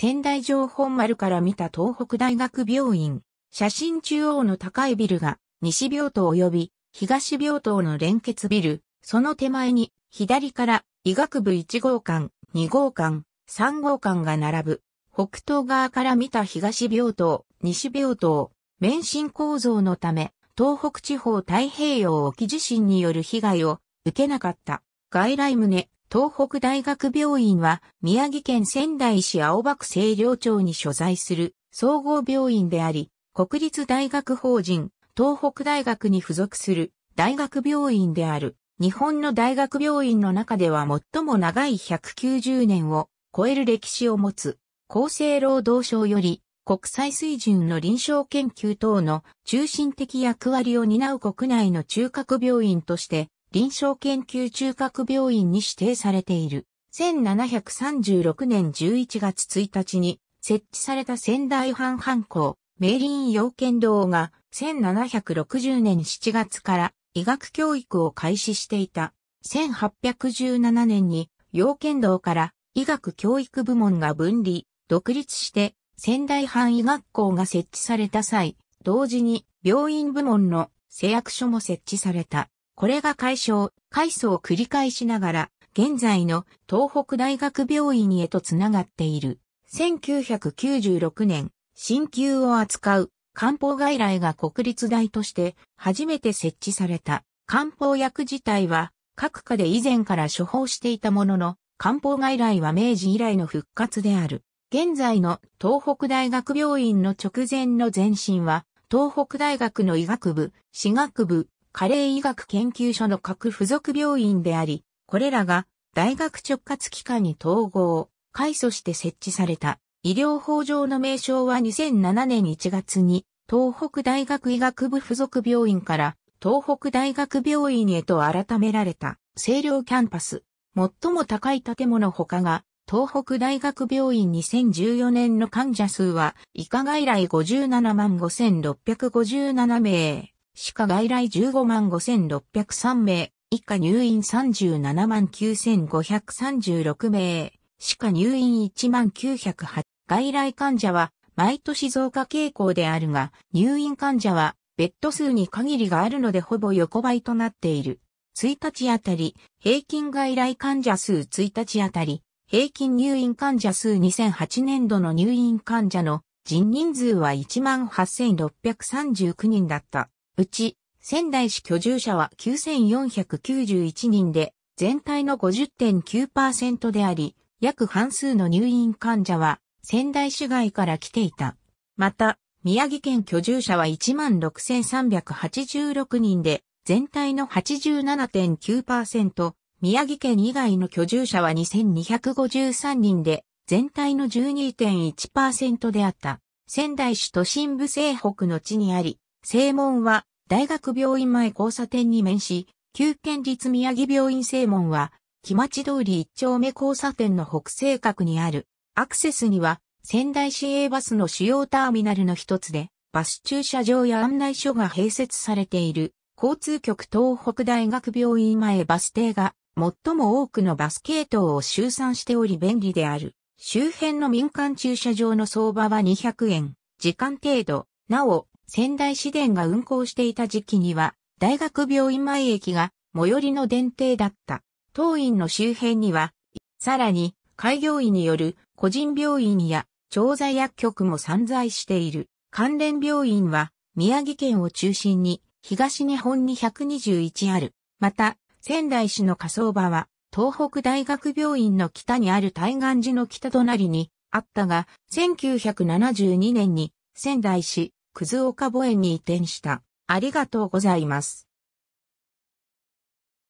仙台城本丸から見た東北大学病院、写真中央の高いビルが西病棟及び東病棟の連結ビル、その手前に左から医学部1号館、2号館、3号館が並ぶ。北東側から見た東病棟、西病棟、免震構造のため、東北地方太平洋沖地震による被害を受けなかった。外来棟、東北大学病院は宮城県仙台市青葉区清涼町に所在する総合病院であり、国立大学法人東北大学に付属する大学病院である。日本の大学病院の中では最も長い190年を超える歴史を持つ厚生労働省より国際水準の臨床研究等の中心的役割を担う国内の中核病院として臨床研究中核病院に指定されている。1736年11月1日に設置された仙台藩藩校、明林養賢堂が1760年7月から医学教育を開始していた。1817年に養賢道から医学教育部門が分離、独立して仙台藩医学校が設置された際、同時に病院部門の誓約書も設置された。これが解消、回送を繰り返しながら、現在の東北大学病院へとつながっている。1996年、新旧を扱う漢方外来が国立大として初めて設置された。漢方薬自体は各科で以前から処方していたものの、漢方外来は明治以来の復活である。現在の東北大学病院の直前の前身は、東北大学の医学部、歯学部、加齢医学研究所の各付属病院であり、これらが大学直轄機関に統合、改組して設置された。医療法上の名称は2007年1月に東北大学医学部附属病院から東北大学病院へと改められた清涼キャンパス。最も高い建物他が東北大学病院2014年の患者数は、医科外来57万5657名。歯科外来15万5603名、以下入院37万9536名、歯科入院1万908、外来患者は毎年増加傾向であるが、入院患者はベッド数に限りがあるのでほぼ横ばいとなっている。1日あたり、平均外来患者数1日あたり、平均入院患者数2008年度の入院患者の人人数は18,639人だった。うち、仙台市居住者は9491人で、全体の50.9%であり、約半数の入院患者は仙台市外から来ていた。また、宮城県居住者は16,386人で、全体の87.9%、宮城県以外の居住者は2,253人で、全体の12.1%であった。仙台市都心部西北の地にあり、正門は大学病院前交差点に面し、旧県立宮城病院正門は、木町通り一丁目交差点の北西角にある。アクセスには、仙台市営バスの主要ターミナルの一つで、バス駐車場や案内所が併設されている、交通局東北大学病院前バス停が、最も多くのバス系統を集散しており便利である。周辺の民間駐車場の相場は200円、時間程度。なお、仙台市電が運行していた時期には、大学病院前駅が最寄りの電停だった。当院の周辺には、さらに、開業医による個人病院や調剤薬局も散在している。関連病院は、宮城県を中心に、東日本に121ある。また、仙台市の火葬場は、東北大学病院の北にある対岸寺の北隣にあったが、1972年に仙台市葛岡墓園に移転した。ありがとうございます。